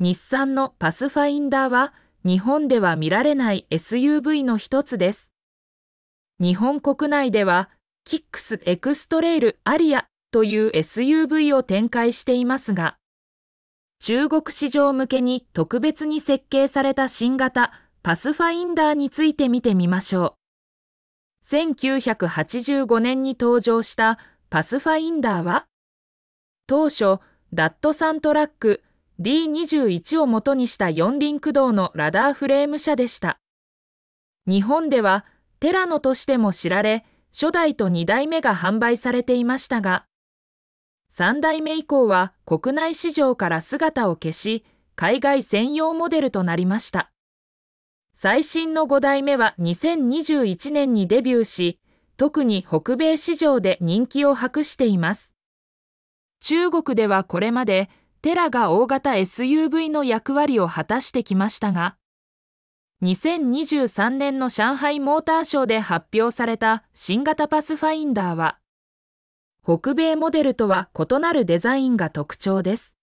日産のパスファインダーは日本では見られない SUV の一つです。日本国内ではキックスエクストレイルアリアという SUV を展開していますが、中国市場向けに特別に設計された新型パスファインダーについて見てみましょう。1985年に登場したパスファインダーは、当初、ダットサントラック D21 を元にした四輪駆動のラダーフレーム車でした。日本ではテラノとしても知られ、初代と2代目が販売されていましたが、3代目以降は国内市場から姿を消し、海外専用モデルとなりました。最新の5代目は2021年にデビューし、特に北米市場で人気を博しています。中国ではこれまでテラが大型 SUV の役割を果たしてきましたが、2023年の上海モーターショーで発表された新型パスファインダーは、北米モデルとは異なるデザインが特徴です。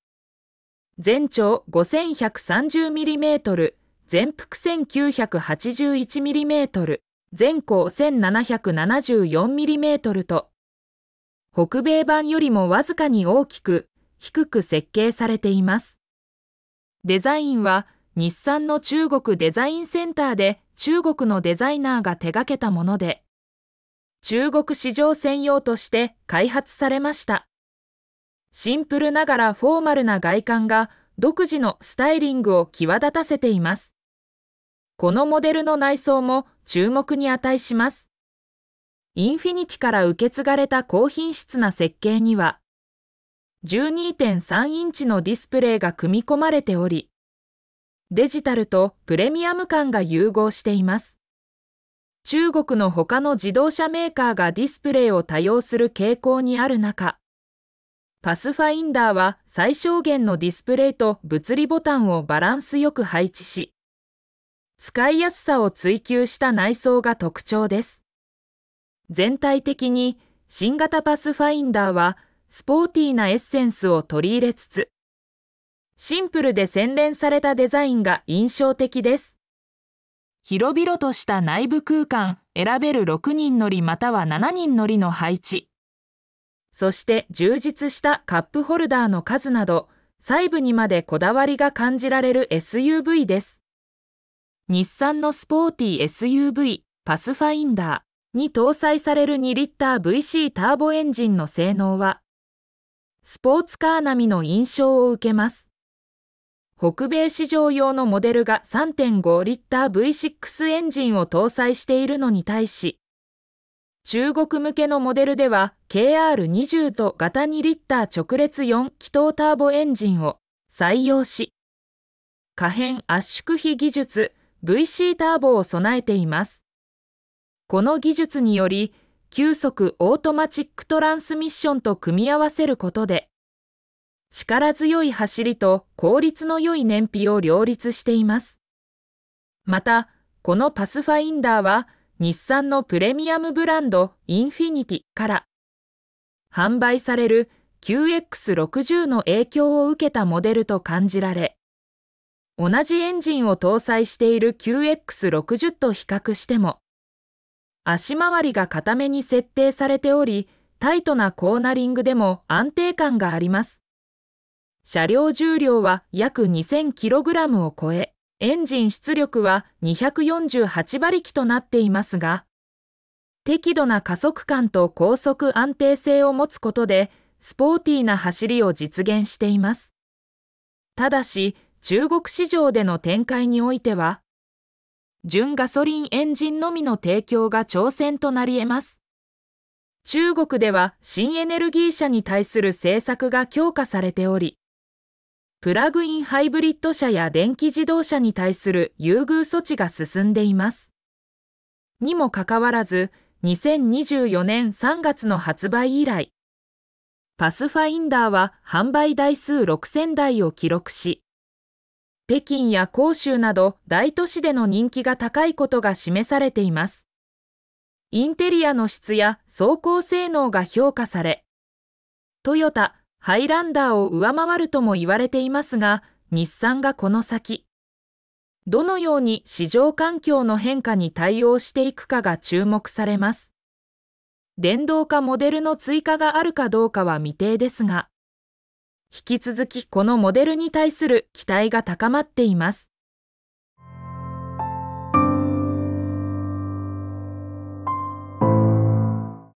全長 5130mm、全幅 1981mm、全高 1774mm と、北米版よりもわずかに大きく低く設計されています。デザインは日産の中国デザインセンターで中国のデザイナーが手掛けたもので、中国市場専用として開発されました。シンプルながらフォーマルな外観が独自のスタイリングを際立たせています。このモデルの内装も注目に値します。インフィニティから受け継がれた高品質な設計には、12.3インチのディスプレイが組み込まれており、デジタルとプレミアム感が融合しています。中国の他の自動車メーカーがディスプレイを多用する傾向にある中、パスファインダーは最小限のディスプレイと物理ボタンをバランスよく配置し、使いやすさを追求した内装が特徴です。全体的に新型パスファインダーはスポーティーなエッセンスを取り入れつつ、シンプルで洗練されたデザインが印象的です。広々とした内部空間、選べる6人乗りまたは7人乗りの配置。そして充実したカップホルダーの数など、細部にまでこだわりが感じられる SUV です。日産のスポーティー SUV パスファインダーに搭載される2リッター VC ターボエンジンの性能はスポーツカー並みの印象を受けます。北米市場用のモデルが3.5リッター V6 エンジンを搭載しているのに対し、中国向けのモデルでは KR20 と型2リッター直列4気筒ターボエンジンを採用し、可変圧縮比技術 VC ターボを備えています。この技術により急速オートマチックトランスミッションと組み合わせることで、力強い走りと効率の良い燃費を両立しています。また、このパスファインダーは、日産のプレミアムブランドインフィニティから、販売される QX60 の影響を受けたモデルと感じられ、同じエンジンを搭載している QX60 と比較しても、足回りが固めに設定されており、タイトなコーナリングでも安定感があります。車両重量は約 2000kg を超え、エンジン出力は248馬力となっていますが、適度な加速感と高速安定性を持つことで、スポーティーな走りを実現しています。ただし、中国市場での展開においては、純ガソリンエンジンのみの提供が挑戦となり得ます。中国では新エネルギー車に対する政策が強化されており、プラグインハイブリッド車や電気自動車に対する優遇措置が進んでいます。にもかかわらず、2024年3月の発売以来、パスファインダーは販売台数6000台を記録し、北京や広州など大都市での人気が高いことが示されています。インテリアの質や走行性能が評価され、トヨタ、ハイランダーを上回るとも言われていますが、日産がこの先、どのように市場環境の変化に対応していくかが注目されます。電動化モデルの追加があるかどうかは未定ですが、引き続きこのモデルに対する期待が高まっています。